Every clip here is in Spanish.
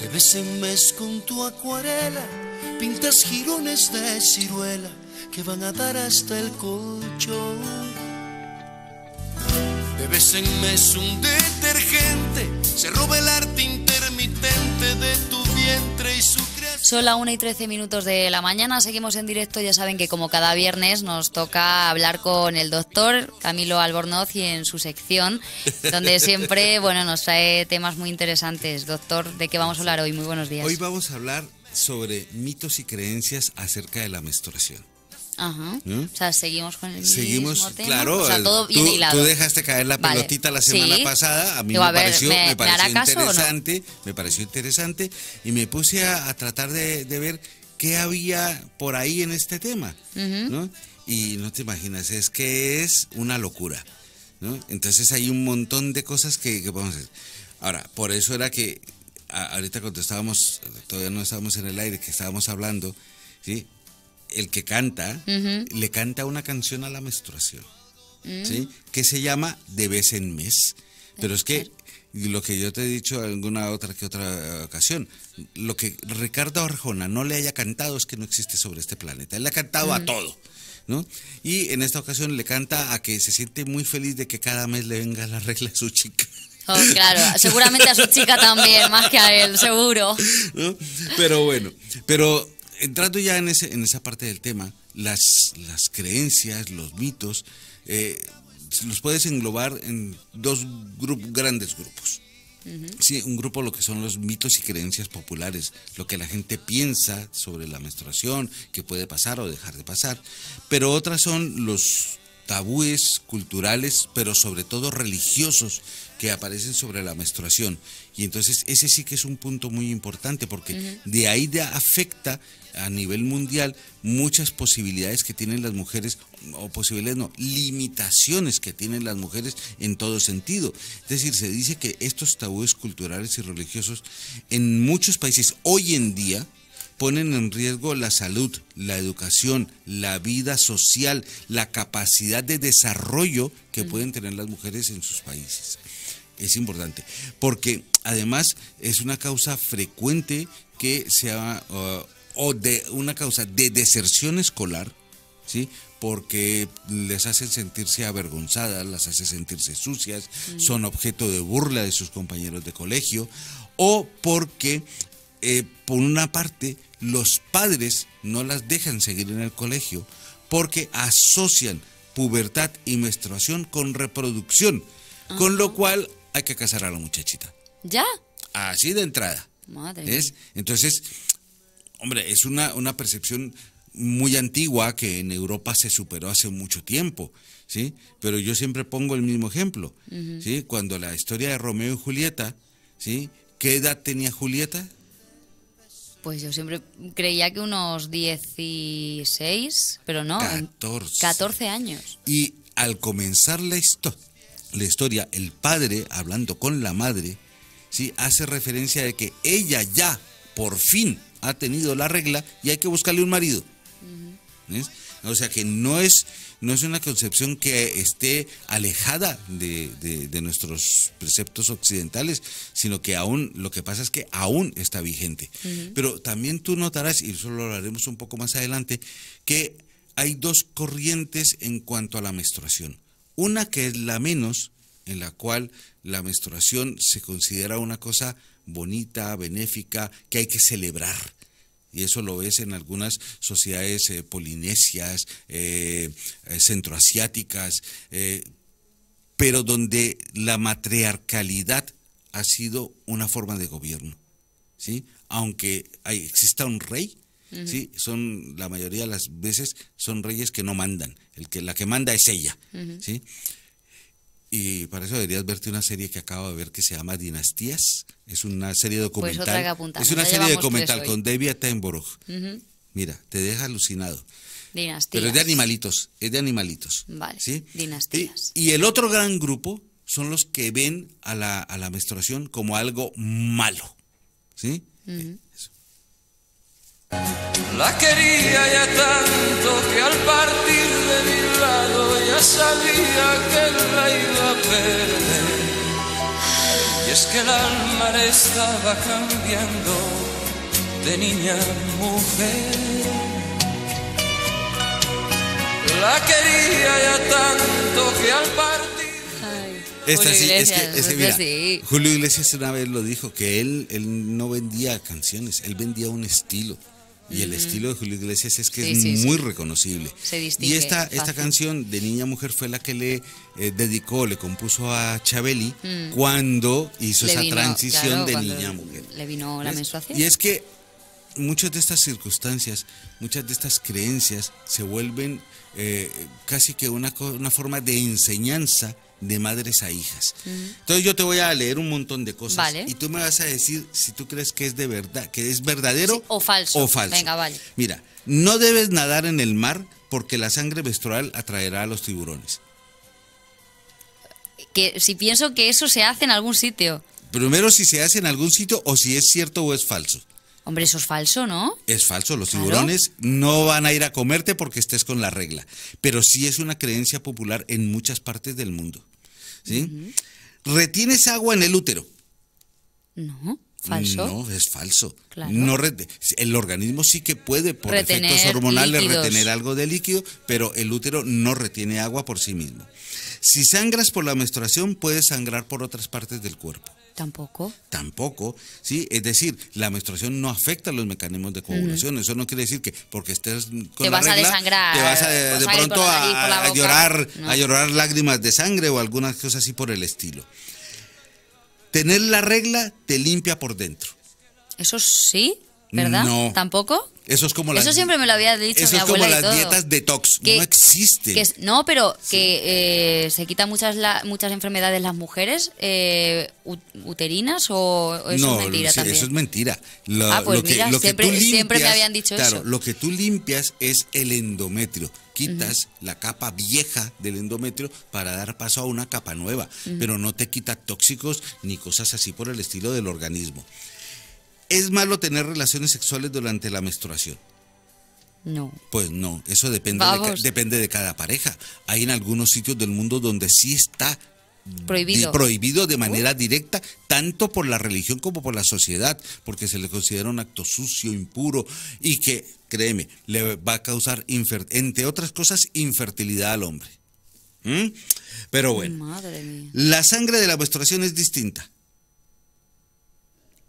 De en mes con tu acuarela pintas jirones de ciruela que van a dar hasta el colchón. De en mes un detergente se roba el arte intermitente de tu vientre y su son las 1 y 13 minutos de la mañana, seguimos en directo, ya saben que como cada viernes nos toca hablar con el doctor Camilo Albornoz y en su sección, donde siempre bueno, nos trae temas muy interesantes. Doctor, ¿de qué vamos a hablar hoy? Muy buenos días. Hoy vamos a hablar sobre mitos y creencias acerca de la menstruación. Ajá. O sea, seguimos con el seguimos, mismo tema. Claro, o sea, todo bien tú, hilado. Tú dejaste caer la pelotita la semana pasada. A mí me, pareció, me, pareció, interesante. Me pareció interesante. Y me puse a, tratar de, ver qué había por ahí en este tema. ¿no? Y no te imaginas, es que es una locura. ¿no? Entonces hay un montón de cosas que, que podemos hacer. Ahora, por eso era que ahorita cuando estábamos, todavía no estábamos en el aire, que estábamos hablando, ¿sí? el que canta, le canta una canción a la menstruación, mm. ¿sí? Que se llama De vez en mes. Pero es que lo que yo te he dicho alguna otra que otra ocasión, lo que Ricardo Arjona no le haya cantado es que no existe sobre este planeta. Él le ha cantado a mm. todo. ¿No? Y en esta ocasión le canta a que se siente muy feliz de que cada mes le venga la regla a su chica. Oh, claro, seguramente a su chica también, más que a él, seguro. Pero bueno, pero entrando ya en, ese, en esa parte del tema, las, las creencias, los mitos, eh, los puedes englobar en dos grandes grupos. Sí, un grupo lo que son los mitos y creencias populares, lo que la gente piensa sobre la menstruación, que puede pasar o dejar de pasar, pero otras son los tabúes culturales, pero sobre todo religiosos que aparecen sobre la menstruación. Y entonces ese sí que es un punto muy importante porque de ahí afecta a nivel mundial muchas posibilidades que tienen las mujeres, o posibilidades no, limitaciones que tienen las mujeres en todo sentido. Es decir, se dice que estos tabúes culturales y religiosos en muchos países hoy en día, ponen en riesgo la salud, la educación, la vida social, la capacidad de desarrollo que pueden tener las mujeres en sus países. Es importante, porque además es una causa frecuente que sea uh, o de una causa de deserción escolar, ¿sí? porque les hacen sentirse avergonzadas, las hace sentirse sucias, son objeto de burla de sus compañeros de colegio, o porque eh, por una parte, los padres no las dejan seguir en el colegio porque asocian pubertad y menstruación con reproducción, con lo ah. cual hay que casar a la muchachita. ¿Ya? Así de entrada. Madre. ¿Es? Entonces, hombre, es una, percepción muy antigua que en Europa se superó hace mucho tiempo, ¿sí? Pero yo siempre pongo el mismo ejemplo, ¿sí? Cuando la historia de Romeo y Julieta, ¿sí? ¿Qué edad tenía Julieta? Pues yo siempre creía que unos 16, pero no. 14. 14 años. Y al comenzar la, la historia, el padre, hablando con la madre, ¿sí? hace referencia de que ella ya, por fin, ha tenido la regla y hay que buscarle un marido. O sea que no es, no es una concepción que esté alejada de, nuestros preceptos occidentales, sino que aún, lo que pasa es que aún está vigente. Pero también tú notarás, y eso lo hablaremos un poco más adelante, que hay dos corrientes en cuanto a la menstruación. Una que es la menos, en la cual la menstruación se considera una cosa bonita, benéfica, que hay que celebrar y eso lo ves en algunas sociedades eh, polinesias, eh, eh, centroasiáticas, pero donde la matriarcalidad ha sido una forma de gobierno, ¿sí? Aunque exista un rey, ¿sí? Son, la mayoría de las veces son reyes que no mandan, el que, la que manda es ella, ¿sí? Y para eso deberías verte una serie que acabo de ver que se llama Dinastías. Es una serie pues documental. es una serie documental con David Attenborough. Mira, te deja alucinado. Dinastías. Pero es de animalitos, es de animalitos. Vale. ¿sí? Dinastías. Y, el otro gran grupo son los que ven a la, menstruación como algo malo. ¿Sí? Eh, la quería ya tanto que al partir de mi sabía que la iba a perder. Y es que el alma le estaba cambiando de niña a mujer. La quería ya tanto que al partir. Esta sí, es que, Julio Iglesias una vez lo dijo, que él, él no vendía canciones, él vendía un estilo. Y el estilo de Julio Iglesias es que es muy reconocible. Y esta, esta canción de Niña Mujer fue la que le eh, dedicó, le compuso a Chabeli cuando hizo esa transición de Niña Mujer. Y es que muchas de estas circunstancias, muchas de estas creencias se vuelven eh, casi que una, una forma de enseñanza de madres a hijas. Entonces yo te voy a leer un montón de cosas y tú me vas a decir si tú crees que es de verdad, que es verdadero o falso. Mira, no debes nadar en el mar porque la sangre menstrual atraerá a los tiburones. Eh, que si pienso que eso se hace en algún sitio. Primero si se hace en algún sitio o si es cierto o es falso. Hombre, eso es falso, ¿no? Es falso, los tiburones no van a ir a comerte porque estés con la regla, pero sí es una creencia popular en muchas partes del mundo. ¿sí? ¿Retienes agua en el útero? No. ¿Falso? No, es falso. No el organismo sí que puede, por efectos hormonales, retener algo de líquido, pero el útero no retiene agua por sí mismo. Si sangras por la menstruación, puedes sangrar por otras partes del cuerpo. Tampoco. Tampoco, sí. Es decir, la menstruación no afecta los mecanismos de coagulación. Eso no quiere decir que porque estés con te la vas a desangrar, te vas a, de, pronto a, llorar, a llorar lágrimas de sangre o algunas cosas así por el estilo. Tener la regla te limpia por dentro. Eso sí. ¿Verdad? ¿Tampoco? Eso es como la, Eso siempre me lo había dicho eso es como las dietas detox. no existen. no, pero que eh, se quitan muchas muchas enfermedades las mujeres eh, uterinas o, eso no, es mentira Eso es mentira. Ah, pues lo, que, siempre, tú limpias, me habían dicho eso. lo que tú limpias es el endometrio. Quitas la capa vieja del endometrio para dar paso a una capa nueva, pero no te quita tóxicos ni cosas así por el estilo del organismo. ¿Es malo tener relaciones sexuales durante la menstruación? No. Pues no, eso depende de, depende de cada pareja. Hay en algunos sitios del mundo donde sí está prohibido, prohibido de manera directa, tanto por la religión como por la sociedad, porque se le considera un acto sucio, impuro y que, créeme, le va a causar, entre otras cosas, infertilidad al hombre. ¿Mm? Pero bueno, la sangre de la menstruación es distinta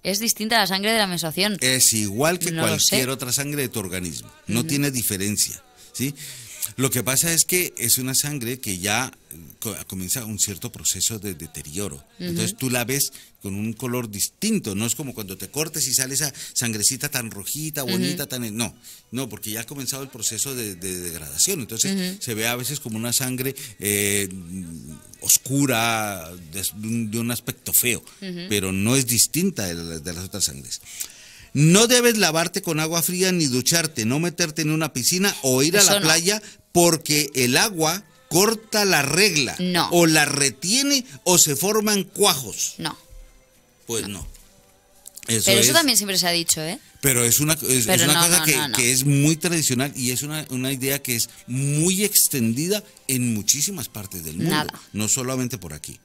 es distinta a la sangre de la menstruación. Es igual que cualquier otra sangre de tu organismo, no tiene diferencia. ¿sí? Lo que pasa es que es una sangre que ya eh, comienza un cierto proceso de deterioro. Entonces tú la ves con un color distinto, no es como cuando te cortes y sale esa sangrecita tan rojita, bonita, tan... No, no, porque ya ha comenzado el proceso de, degradación, entonces se ve a veces como una sangre eh, oscura, de, un aspecto feo, pero no es distinta de las otras sangres. No debes lavarte con agua fría ni ducharte, no meterte en una piscina o ir a la playa porque el agua corta la regla. No. O la retiene o se forman cuajos. No. Pues no. pero eso también siempre se ha dicho, ¿eh? Pero es una, cosa que, es muy tradicional y es una, idea que es muy extendida en muchísimas partes del mundo, no solamente por aquí.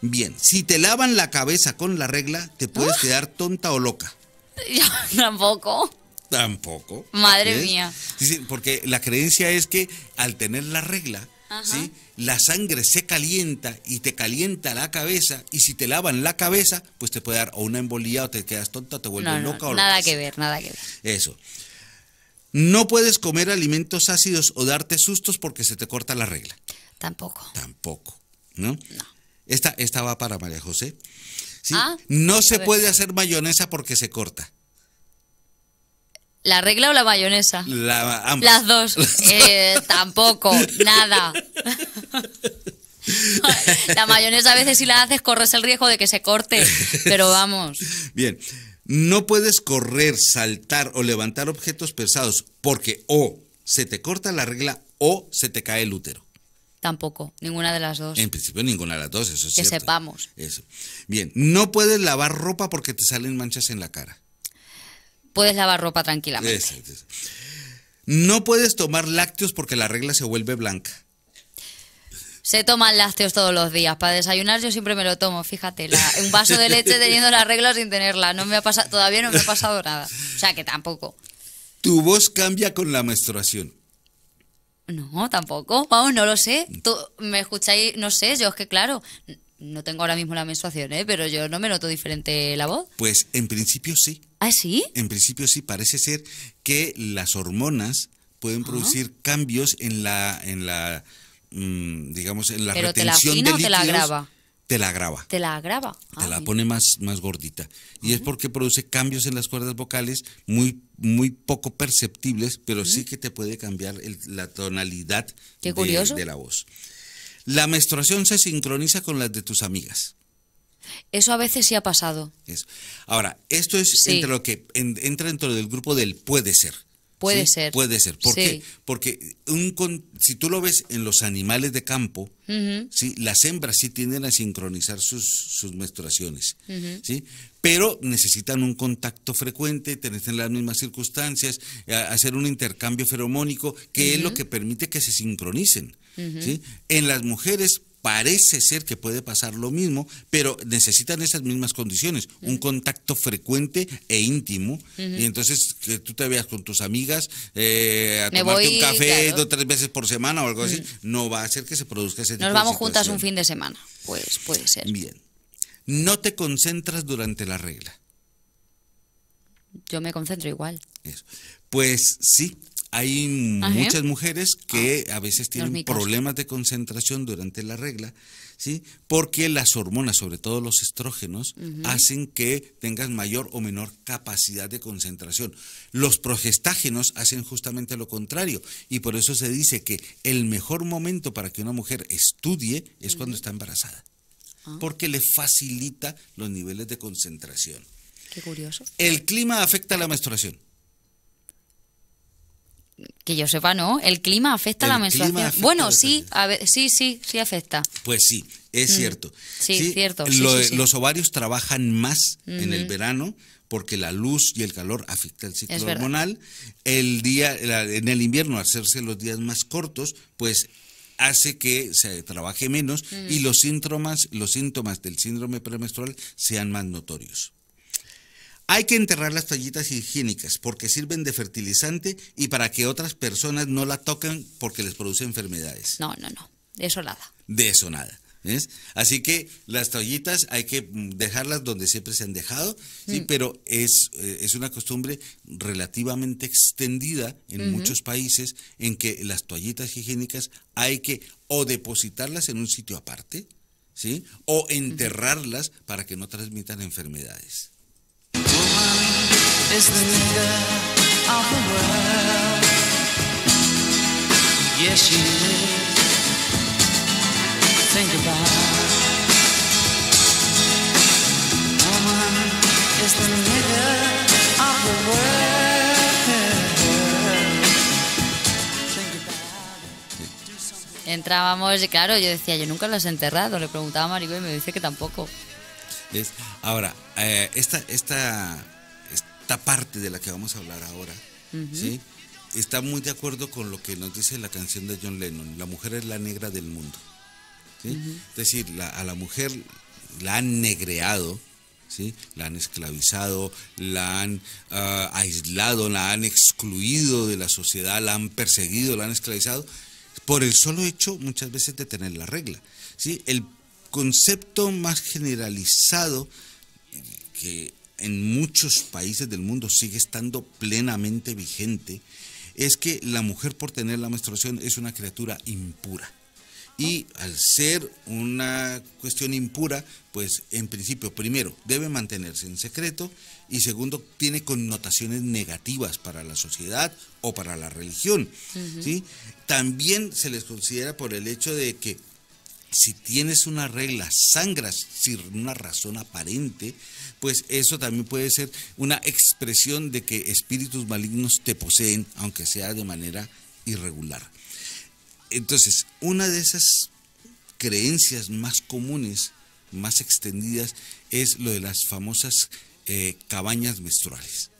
Bien, si te lavan la cabeza con la regla, te puedes quedar tonta o loca. tampoco. Tampoco. Madre mía. porque la creencia es que al tener la regla, la sangre se calienta y te calienta la cabeza y si te lavan la cabeza, pues te puede dar o una embolía o te quedas tonta, te vuelves loca. o nada que, ver, nada que ver. Eso. No puedes comer alimentos ácidos o darte sustos porque se te corta la regla. Tampoco. Tampoco, ¿no? No. Esta, esta va para María José. Ah, no se puede hacer mayonesa porque se corta. ¿La regla o la mayonesa? Las dos. Eh, tampoco, nada. la mayonesa a veces si la haces corres el riesgo de que se corte, pero vamos. Bien, no puedes correr, saltar o levantar objetos pesados porque o se te corta la regla o se te cae el útero. Tampoco, ninguna de las dos. En principio ninguna de las dos, eso es Que sepamos. Eso. Bien, no puedes lavar ropa porque te salen manchas en la cara. Puedes lavar ropa tranquilamente. No puedes tomar lácteos porque la regla se vuelve blanca. Se toman lácteos todos los días. Para desayunar yo siempre me lo tomo, fíjate. un vaso de leche teniendo la regla sin tenerla. No me ha pasado, todavía no me ha pasado nada. O sea que tampoco. Tu voz cambia con la menstruación. No, tampoco. Vamos, no lo sé. me escucháis, no sé, yo es que claro, no tengo ahora mismo la menstruación, ¿eh? pero yo no me noto diferente la voz. Pues en principio sí. ¿Ah, sí? En principio sí, parece ser que las hormonas pueden ah. producir cambios en la, en la mm, digamos, en la ¿Pero retención te la o te la graba? Te la agrava. Te la agrava. te ah, la pone más, más gordita. Y es porque produce cambios en las cuerdas vocales muy, muy poco perceptibles, pero sí que te puede cambiar la tonalidad de, la voz. La menstruación se sincroniza con las de tus amigas. Eso a veces sí ha pasado. Ahora, esto es entre lo que entra dentro del grupo del puede ser. Puede ser. Puede ser. ¿Por qué? Porque un si tú lo ves en los animales de campo, las hembras sí tienden a sincronizar sus, sus menstruaciones, ¿sí? pero necesitan un contacto frecuente, tener las mismas circunstancias, hacer un intercambio feromónico, que es lo que permite que se sincronicen. ¿sí? En las mujeres parece ser que puede pasar lo mismo, pero necesitan esas mismas condiciones, un contacto frecuente e íntimo, y entonces que tú te veas con tus amigas eh, a tomarte un café dos o tres veces por semana o algo así, no va a hacer que se produzca ese Nos tipo Nos vamos juntas un fin de semana, pues puede ser. Bien. No te concentras durante la regla. Yo me concentro igual. Pues sí, hay muchas mujeres que ah, a veces tienen problemas de concentración durante la regla, ¿sí? Porque las hormonas, sobre todo los estrógenos, hacen que tengas mayor o menor capacidad de concentración. Los progestágenos hacen justamente lo contrario y por eso se dice que el mejor momento para que una mujer estudie es cuando está embarazada, ah. porque le facilita los niveles de concentración. Qué curioso. El clima afecta la menstruación que yo sepa, no. El clima afecta la menstruación. bueno, sí, a sí, sí, sí afecta. Pues sí, es mm. cierto. Sí, es cierto. los ovarios trabajan más en el verano porque la luz y el calor afectan el ciclo hormonal. El día en el invierno hacerse los días más cortos, pues hace que se trabaje menos y los síntomas, los síntomas del síndrome premenstrual sean más notorios. Hay que enterrar las toallitas higiénicas porque sirven de fertilizante y para que otras personas no la toquen porque les produce enfermedades. No, no, no. De eso nada. De eso nada. Así que las toallitas hay que mm, dejarlas donde siempre se han dejado, sí, mm. pero eh, es, una costumbre relativamente extendida en muchos países en que las toallitas higiénicas hay que o depositarlas en un sitio aparte, ¿sí? o enterrarlas para que no transmitan enfermedades. Entrábamos, y claro, yo decía, yo nunca lo he enterrado. Le preguntaba a Maribel y me dice que tampoco. Ahora, eh, esta, esta, parte de la que vamos a hablar ahora, Está muy de acuerdo con lo que nos dice la canción de John Lennon, la mujer es la negra del mundo. Es decir, a la mujer la han negreado, ¿sí? la han esclavizado, la han ah, aislado, la han excluido de la sociedad, la han perseguido, la han esclavizado, por el solo hecho muchas veces de tener la regla. ¿sí? El concepto más generalizado que en muchos países del mundo sigue estando plenamente vigente, es que la mujer por tener la menstruación es una criatura impura. Y al ser una cuestión impura, pues en principio, primero, debe mantenerse en secreto y segundo, tiene connotaciones negativas para la sociedad o para la religión. También se les considera por el hecho de que si tienes una regla, sangras sin una razón aparente, pues eso también puede ser una expresión de que espíritus malignos te poseen, aunque sea de manera irregular. Entonces, una de esas creencias más comunes, más extendidas, es lo de las famosas eh, cabañas menstruales.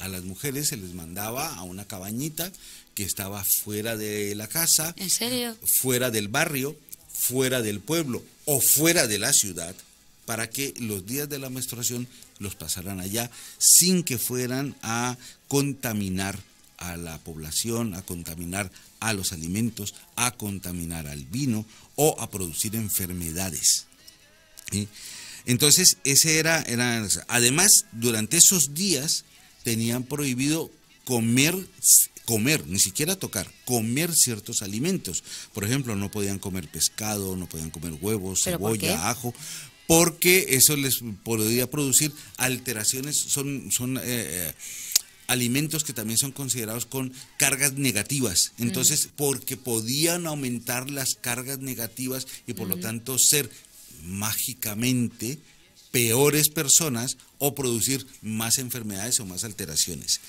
A las mujeres se les mandaba a una cabañita que estaba fuera de la casa, fuera del barrio, fuera del pueblo o fuera de la ciudad para que los días de la menstruación los pasaran allá sin que fueran a contaminar a la población, a contaminar a los alimentos, a contaminar al vino o a producir enfermedades. Entonces, ese era, era, además, durante esos días tenían prohibido comer, comer, ni siquiera tocar, comer ciertos alimentos. Por ejemplo, no podían comer pescado, no podían comer huevos, cebolla, ajo, porque eso les podría producir alteraciones, son, son eh, eh, alimentos que también son considerados con cargas negativas. Mm. Entonces, porque podían aumentar las cargas negativas y por lo mm. tanto ser mágicamente peores personas o producir más enfermedades o más alteraciones.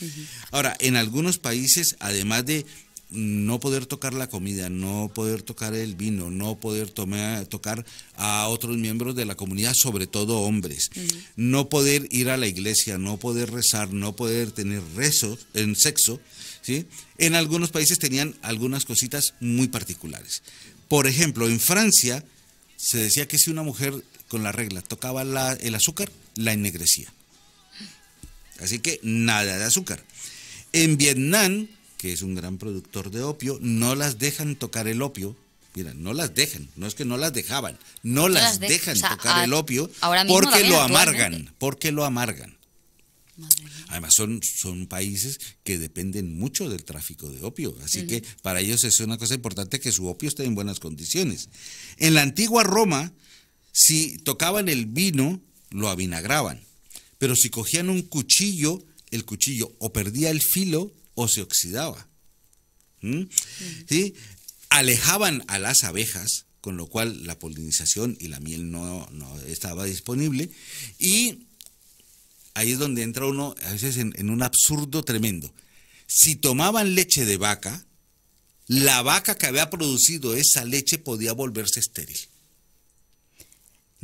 Ahora, en algunos países, además de no poder tocar la comida, no poder tocar el vino, no poder tocar a otros miembros de la comunidad, sobre todo hombres, no poder ir a la iglesia, no poder rezar, no poder tener rezos en sexo, ¿sí? En algunos países tenían algunas cositas muy particulares. Por ejemplo, en Francia se decía que si una mujer con la regla. Tocaba el azúcar, la ennegrecía. Así que nada de azúcar. En Vietnam, que es un gran productor de opio, no las dejan tocar el opio. Mira, no las dejan, no es que no las dejaban, no, las dejan tocar el ah, opio porque lo amargan, porque lo amargan. Además son, son países que dependen mucho del tráfico de opio, así que para ellos es una cosa importante que su opio esté en buenas condiciones. En la antigua Roma, si tocaban el vino, lo avinagraban. Pero si cogían un cuchillo, el cuchillo o perdía el filo o se oxidaba. Alejaban a las abejas, con lo cual la polinización y la miel no, estaba disponible. Y ahí es donde entra uno a veces en, un absurdo tremendo. Si tomaban leche de vaca, la vaca que había producido esa leche podía volverse estéril.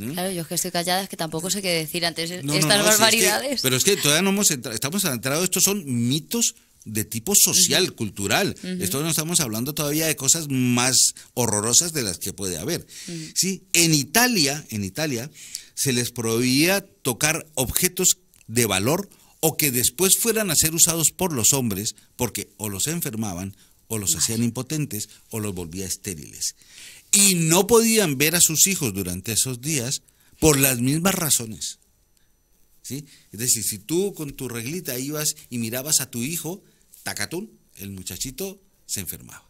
¿Mm? Claro, yo es que estoy callada, es que tampoco sé qué decir antes de estas barbaridades. pero es que todavía no hemos entrado, estamos adentrados. estos son mitos de tipo social, cultural. Esto no estamos hablando todavía de cosas más horrorosas de las que puede haber. en Italia, en Italia se les prohibía tocar objetos de valor o que después fueran a ser usados por los hombres porque o los enfermaban o los hacían impotentes o los volvía estériles y no podían ver a sus hijos durante esos días por las mismas razones. ¿Sí? Es decir, si tú con tu reglita ibas y mirabas a tu hijo, tacatún, el muchachito se enfermaba.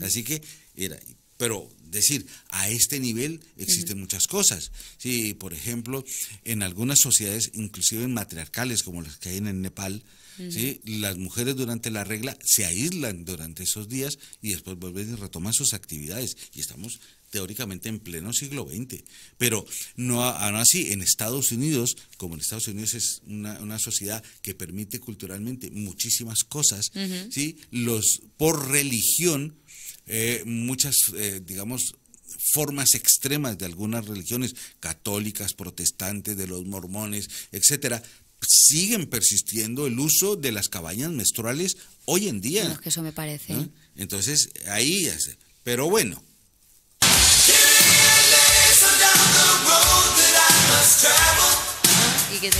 Así que era, pero decir, a este nivel existen muchas cosas. Sí, por ejemplo, en algunas sociedades, inclusive en matriarcales como las que hay en Nepal, las mujeres durante la regla se aíslan durante esos días y después vuelven y retoman sus actividades. Y estamos teóricamente en pleno siglo XX. Pero no, así, en Estados Unidos, como en Estados Unidos es una, una sociedad que permite culturalmente muchísimas cosas, los por religión, eh, muchas, eh, digamos, formas extremas de algunas religiones católicas, protestantes, de los mormones, etcétera, siguen persistiendo el uso de las cabañas menstruales hoy en día. que eso me parece. Entonces, ahí Pero bueno. ¿Ah? ¿Y te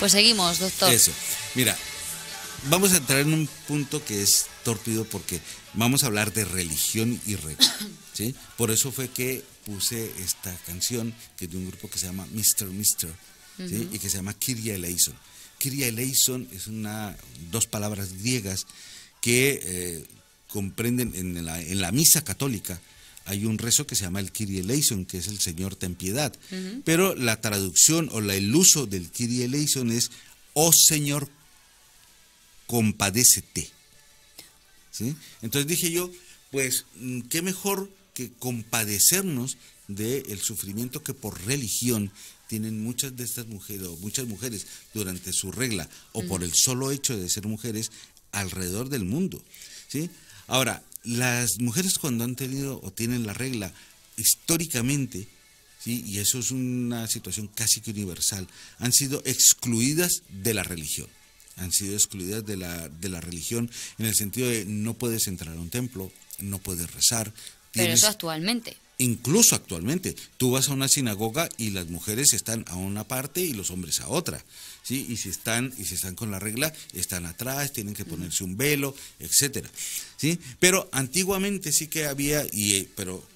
Pues seguimos, doctor. Eso. Mira, vamos a entrar en un punto que es torpido porque vamos a hablar de religión y rey. ¿sí? Por eso fue que puse esta canción, que es de un grupo que se llama Mr. Mister, y que se llama Kiria Eleison. Kiria Eleison es una, dos palabras griegas que eh, comprenden en la misa católica, hay un rezo que se llama el Kyrie Eleison, que es el Señor ten piedad. Pero la traducción o la, el uso del Kyrie Eleison es, oh Señor, compadécete. Entonces dije yo, pues, mm, qué mejor que compadecernos del sufrimiento que por religión tienen muchas de estas mujeres, o muchas mujeres durante su regla, o por el solo hecho de ser mujeres alrededor del mundo. ¿sí? Ahora, las mujeres cuando han tenido o tienen la regla históricamente, ¿sí? y eso es una situación casi que universal, han sido excluidas de la religión. Han sido excluidas de la, de la religión en el sentido de no puedes entrar a un templo, no puedes rezar. Pero eso actualmente. Incluso actualmente, tú vas a una sinagoga y las mujeres están a una parte y los hombres a otra. ¿sí? Y si están, y se están con la regla, están atrás, tienen que ponerse un velo, etcétera. ¿sí? Pero antiguamente sí que había, y eh, pero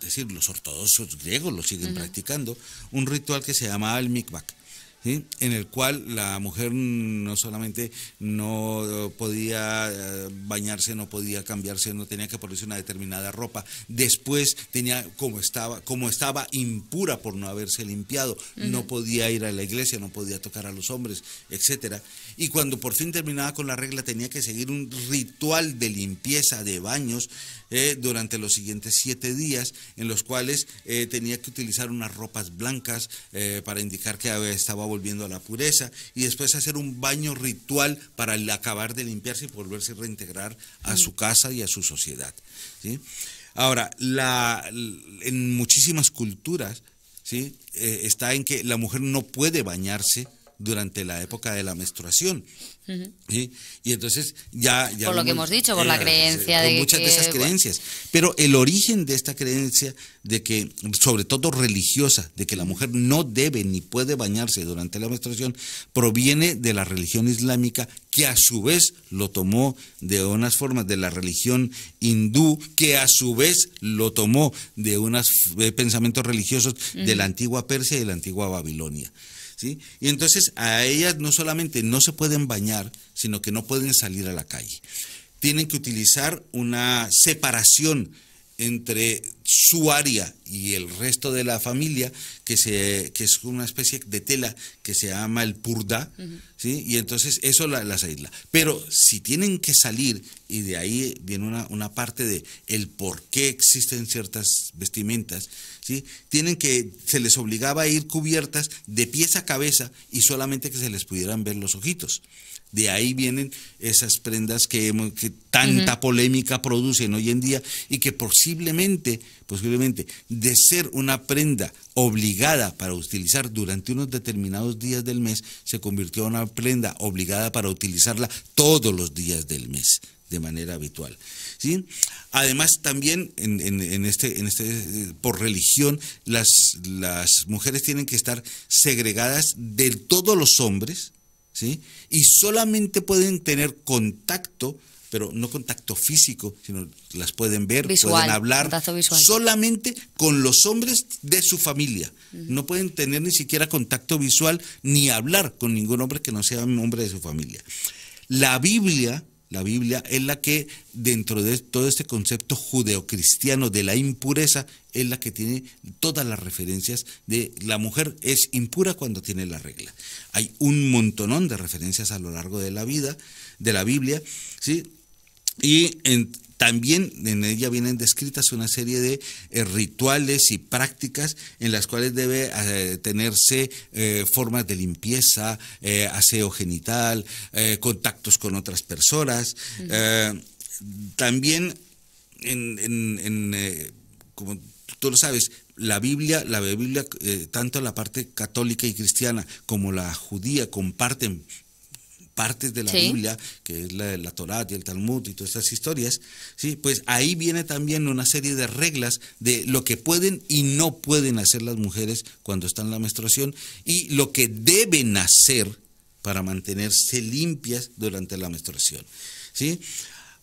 decir, los ortodoxos griegos lo siguen practicando, un ritual que se llamaba el mikvak en el cual la mujer no solamente no eh, podía eh, bañarse, no podía cambiarse, no tenía que ponerse una determinada ropa. Después tenía, como estaba, como estaba impura por no haberse limpiado, no podía ir a la iglesia, no podía tocar a los hombres, etcétera. Y cuando por fin terminaba con la regla, tenía que seguir un ritual de limpieza de baños eh, durante los siguientes siete días, en los cuales tenía que utilizar unas ropas blancas para indicar que estaba volviendo a la pureza y después hacer un baño ritual para acabar de limpiarse y volverse a reintegrar a su casa y a su sociedad. Ahora, la, en muchísimas culturas eh, está en que la mujer no puede bañarse durante la época de la menstruación. Y entonces ya... ya por lo, que hemos dicho, por la creencia de... Muchas de esas creencias. Pero el origen de esta creencia de que, sobre todo religiosa, de que la mujer no debe ni puede bañarse durante la menstruación, proviene de la religión islámica que a su vez lo tomó de unas formas de la religión hindú, que a su vez lo tomó de unos eh, pensamientos religiosos de la antigua Persia y de la antigua Babilonia. Y entonces a ellas no solamente no se pueden bañar, sino que no pueden salir a la calle. Tienen que utilizar una separación entre su área y el resto de la familia, que, se, que es una especie de tela que se llama el purda, ¿sí? y entonces eso las aísla. Pero si tienen que salir, y de ahí viene una, una parte de el por qué existen ciertas vestimentas, ¿sí? tienen que, se les obligaba a ir cubiertas de pies a cabeza y solamente que se les pudieran ver los ojitos. De ahí vienen esas prendas que, tanta polémica producen hoy en día y que posiblemente, posiblemente, de ser una prenda obligada para utilizar durante unos determinados días del mes, se convirtió en una prenda obligada para utilizarla todos los días del mes de manera habitual. Además, también en, este, en este, por religión, las mujeres tienen que estar segregadas de todos los hombres, ¿sí? Y solamente pueden tener contacto, pero no contacto físico, sino las pueden ver, pueden hablar solamente con los hombres de su familia. No pueden tener ni siquiera contacto visual ni hablar con ningún hombre que no sea un hombre de su familia. La Biblia la Biblia es la que dentro de todo este concepto judeocristiano de la impureza es la que tiene todas las referencias de la mujer es impura cuando tiene la regla. Hay un montonón de referencias a lo largo de la vida de la Biblia, ¿sí? Y en, también en ella vienen descritas una serie de eh, rituales y prácticas en las cuales debe eh, tenerse eh, formas de limpieza, aseo genital, contactos con otras personas. también en, como tú lo sabes, la Biblia, la Biblia, tanto la parte católica y cristiana como la judía comparten partes de la Biblia, que es la, la Torá y el Talmud y todas estas historias, ¿sí? pues ahí viene también una serie de reglas de lo que pueden y no pueden hacer las mujeres cuando están en la menstruación y lo que deben hacer para mantenerse limpias durante la menstruación. ¿sí?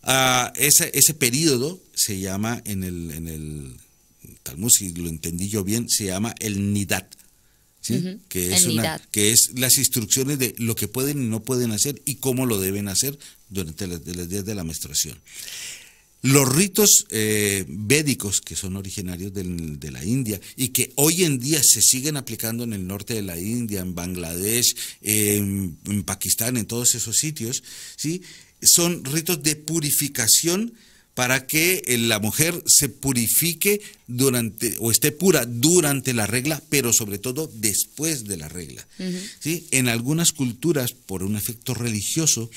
Ah, ese, ese periodo se llama en el, en el Talmud, si lo entendí yo bien, se llama el Nidat que, es una, que es las instrucciones de lo que pueden y no pueden hacer y cómo lo deben hacer durante los días de la menstruación. Los ritos eh, védicos que son originarios de la India y que hoy en día se siguen aplicando en el norte de la India, en Bangladesh, en, Pakistán, en todos esos sitios, ¿sí? son ritos de purificación para que eh, la mujer se purifique durante o esté pura durante la regla, pero sobre todo después de la regla. En algunas culturas, por un efecto religioso,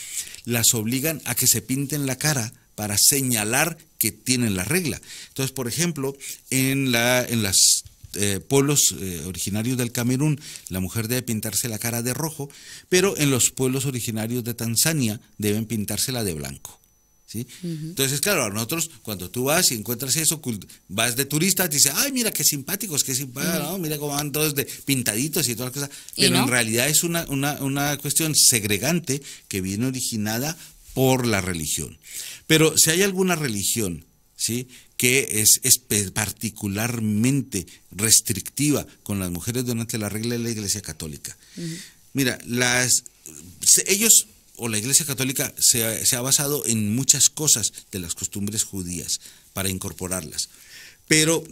las obligan a que se pinten la cara para señalar que tienen la regla. Entonces, por ejemplo, en, la, en eh, pueblos eh, originarios del Camerún, la mujer debe pintarse la cara de rojo, pero en los pueblos originarios de Tanzania deben pintársela de blanco. Entonces, claro, a nosotros, cuando tú vas y encuentras eso, vas de turista, te dices, ay, mira qué simpáticos, qué simpáticos, mira cómo van todos de pintaditos y todas las cosas. Pero en realidad es una, una, una cuestión segregante que viene originada por la religión. Pero si hay alguna religión, ¿sí? que es, particularmente restrictiva con las mujeres durante la regla de la Iglesia Católica. Mira, las, ellos o la Iglesia Católica se ha, basado en muchas cosas de las costumbres judías para incorporarlas. Pero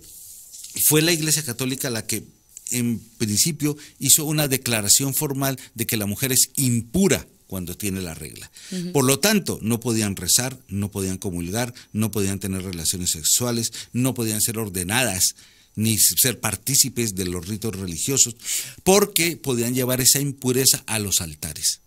fue la Iglesia Católica la que en principio hizo una declaración formal de que la mujer es impura cuando tiene la regla. Por lo tanto, no podían rezar, no podían comulgar, no podían tener relaciones sexuales, no podían ser ordenadas ni ser partícipes de los ritos religiosos, porque podían llevar esa impureza a los altares.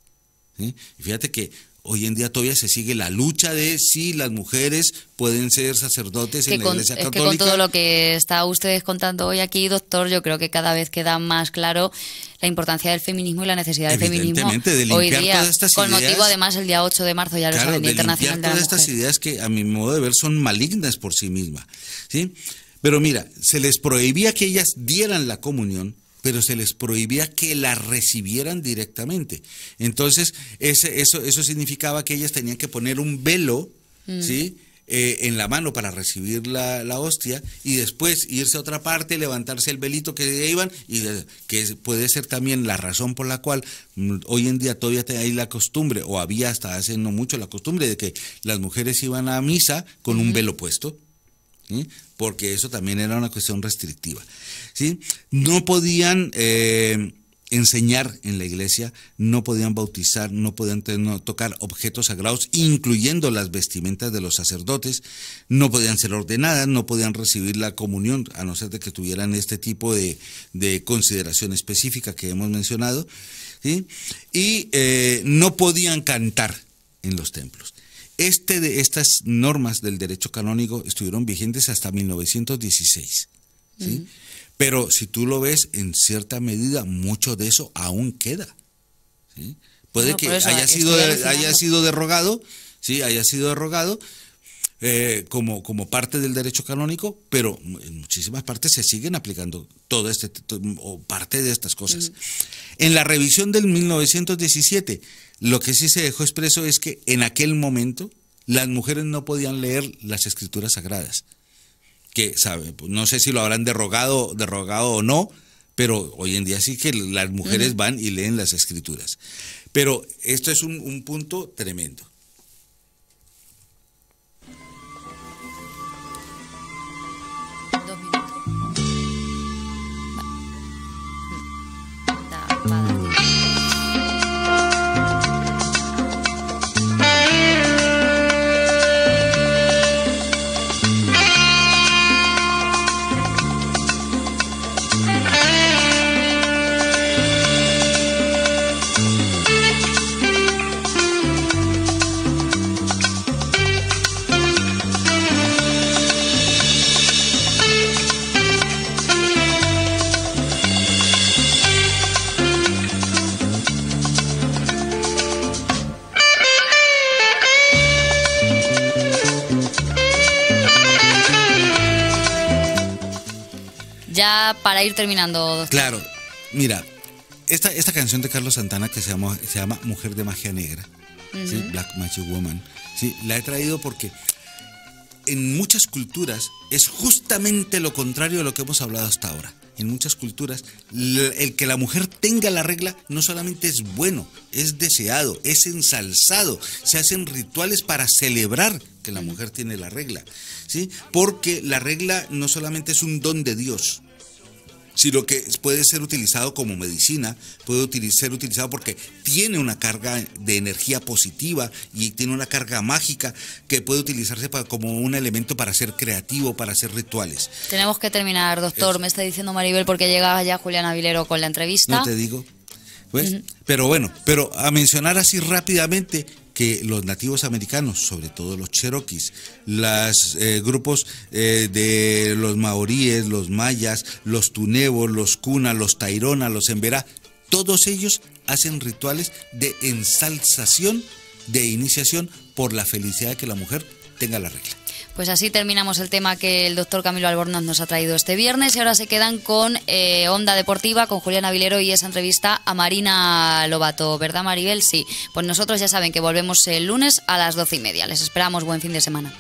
Y fíjate que hoy en día todavía se sigue la lucha de si las mujeres pueden ser sacerdotes en la Iglesia Católica. Es que con todo lo que está ustedes contando hoy aquí, doctor, yo creo que cada vez queda más claro la importancia del feminismo y la necesidad del feminismo hoy día, con motivo además el día 8 de marzo, ya lo saben, Internacional de todas estas ideas que a mi modo de ver son malignas por sí mismas, ¿sí? Pero mira, se les prohibía que ellas dieran la comunión pero se les prohibía que la recibieran directamente. Entonces, eso, eso significaba que ellas tenían que poner un velo, mm. ¿sí? Eh, en la mano para recibir la, la, hostia y después irse a otra parte, levantarse el velito que iban, y que puede ser también la razón por la cual mm, hoy en día todavía hay la costumbre, o había hasta hace no mucho la costumbre de que las mujeres iban a misa con un velo puesto porque eso también era una cuestión restrictiva. ¿sí? No podían eh, enseñar en la iglesia, no podían bautizar, no podían tocar objetos sagrados, incluyendo las vestimentas de los sacerdotes, no podían ser ordenadas, no podían recibir la comunión, a no ser de que tuvieran este tipo de, consideración específica que hemos mencionado, y eh, no podían cantar en los templos. Este de, estas normas del derecho canónico estuvieron vigentes hasta 1916. Pero si tú lo ves, en cierta medida, mucho de eso aún queda. ¿sí? Puede que haya, sido, haya sido derogado, sí, haya sido derogado, eh, como, como parte del derecho canónico, pero en muchísimas partes se siguen aplicando todo este o parte de estas cosas. En la revisión del 1917, lo que sí se dejó expreso es que en aquel momento las mujeres no podían leer las escrituras sagradas, que sabe, pues, no sé si lo habrán derogado, derogado o no, pero hoy en día sí que las mujeres van y leen las escrituras. Pero esto es un punto tremendo. ir terminando. Claro, mira, esta, esta canción de Carlos Santana que se llama, se llama Mujer de Magia Negra, Black Magic Woman, ¿sí? la he traído porque en muchas culturas es justamente lo contrario de lo que hemos hablado hasta ahora. En muchas culturas, el que la mujer tenga la regla no solamente es bueno, es deseado, es ensalzado. Se hacen rituales para celebrar que la mujer tiene la regla, ¿sí? Porque la regla no solamente es un don de Dios, sino que puede ser utilizado como medicina, puede ser utilizado porque tiene una carga de energía positiva y tiene una carga mágica que puede utilizarse como un elemento para ser creativo, para hacer rituales. Tenemos que terminar, doctor, me está diciendo Maribel porque llegaba ya Juliana Vilero con la entrevista. No te digo. Pero bueno, pero a mencionar así rápidamente que los nativos americanos, sobre todo los cheroquis, los eh, grupos eh, de los maoríes, los mayas, los tunebos, los cuna, los tairona, los emberá, todos ellos hacen rituales de ensalzación, de iniciación por la felicidad que la mujer tenga la regla. Pues así terminamos el tema que el doctor Camilo Albornoz nos ha traído este viernes y ahora se quedan con eh, Onda Deportiva, con Juliana Avilero y esa entrevista a Marina Lobato, ¿verdad Maribel? Sí, pues nosotros ya saben que volvemos el lunes a las doce y media. Les esperamos, buen fin de semana.